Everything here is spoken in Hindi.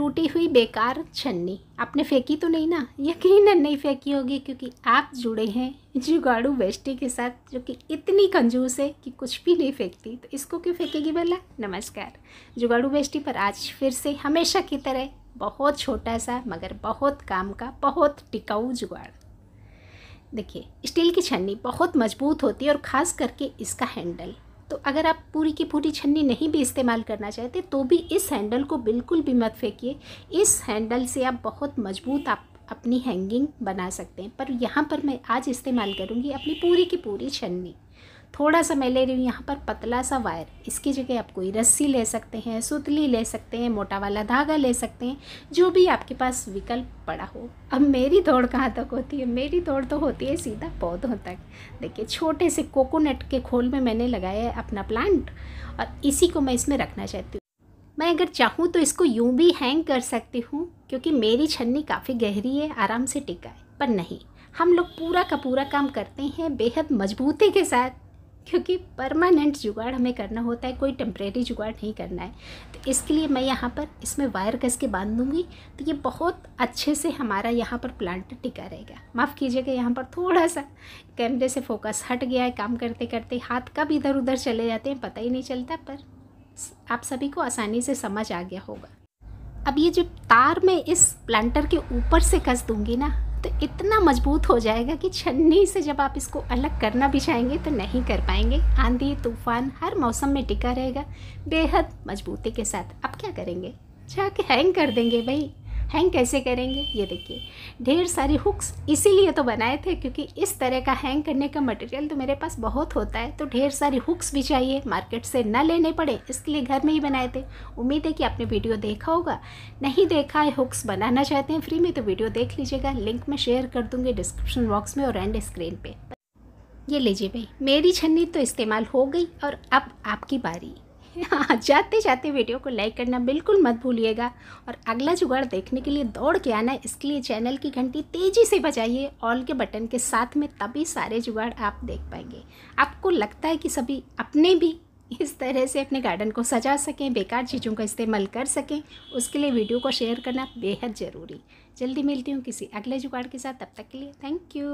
टूटी हुई बेकार छन्नी आपने फेंकी तो नहीं ना यकीन नहीं फेंकी होगी क्योंकि आप जुड़े हैं जुगाड़ू बेस्टी के साथ जो कि इतनी कंजूस है कि कुछ भी नहीं फेंकती तो इसको क्यों फेंकेगी बोला नमस्कार जुगाड़ू बेस्टी पर आज फिर से हमेशा की तरह बहुत छोटा सा मगर बहुत काम का बहुत टिकाऊ जुगाड़ देखिए स्टील की छन्नी बहुत मजबूत होती है और ख़ास करके इसका हैंडल तो अगर आप पूरी की पूरी छन्नी नहीं भी इस्तेमाल करना चाहते तो भी इस हैंडल को बिल्कुल भी मत फेंकिए इस हैंडल से आप बहुत मजबूत आप अपनी हैंगिंग बना सकते हैं पर यहाँ पर मैं आज इस्तेमाल करूँगी अपनी पूरी की पूरी छन्नी थोड़ा सा मैं ले रही हूँ यहाँ पर पतला सा वायर इसकी जगह आप कोई रस्सी ले सकते हैं सुतली ले सकते हैं मोटा वाला धागा ले सकते हैं जो भी आपके पास विकल्प पड़ा हो अब मेरी दौड़ कहाँ तक होती है मेरी दौड़ तो होती है सीधा पौधों तक देखिए छोटे से कोकोनट के खोल में मैंने लगाया है अपना प्लांट और इसी को मैं इसमें रखना चाहती हूँ मैं अगर चाहूँ तो इसको यूँ भी हैंग कर सकती हूँ क्योंकि मेरी छन्नी काफ़ी गहरी है आराम से टिका है पर नहीं हम लोग पूरा का पूरा काम करते हैं बेहद मजबूती के साथ क्योंकि परमानेंट जुगाड़ हमें करना होता है कोई टेम्परेरी जुगाड़ नहीं करना है तो इसके लिए मैं यहाँ पर इसमें वायर कस के बांध दूँगी तो ये बहुत अच्छे से हमारा यहाँ पर प्लांट टिका रहेगा माफ़ कीजिएगा यहाँ पर थोड़ा सा कैमरे से फोकस हट गया है काम करते करते हाथ कब इधर उधर चले जाते हैं पता ही नहीं चलता पर आप सभी को आसानी से समझ आ गया होगा अब ये जो तार मैं इस प्लांटर के ऊपर से कस दूँगी ना तो इतना मजबूत हो जाएगा कि छन्नी से जब आप इसको अलग करना भी चाहेंगे तो नहीं कर पाएंगे आंधी तूफान हर मौसम में टिका रहेगा बेहद मजबूती के साथ आप क्या करेंगे जाके हैंग कर देंगे भाई हैंग कैसे करेंगे ये देखिए ढेर सारे हुक्स इसीलिए तो बनाए थे क्योंकि इस तरह का हैंग करने का मटेरियल तो मेरे पास बहुत होता है तो ढेर सारे हुक्स भी चाहिए मार्केट से ना लेने पड़े इसके लिए घर में ही बनाए थे उम्मीद है कि आपने वीडियो देखा होगा नहीं देखा है हुक्स बनाना चाहते हैं फ्री में तो वीडियो देख लीजिएगा लिंक मैं शेयर कर दूँगी डिस्क्रिप्शन बॉक्स में और एंड स्क्रीन पर ये लीजिए भाई मेरी छन्नी तो इस्तेमाल हो गई और अब आपकी बारी हाँ जाते जाते वीडियो को लाइक करना बिल्कुल मत भूलिएगा और अगला जुगाड़ देखने के लिए दौड़ के आना इसके लिए चैनल की घंटी तेज़ी से बजाइए ऑल के बटन के साथ में तभी सारे जुगाड़ आप देख पाएंगे आपको लगता है कि सभी अपने भी इस तरह से अपने गार्डन को सजा सकें बेकार चीज़ों का इस्तेमाल कर सकें उसके लिए वीडियो को शेयर करना बेहद ज़रूरी जल्दी मिलती हूँ किसी अगले जुगाड़ के साथ तब तक के लिए थैंक यू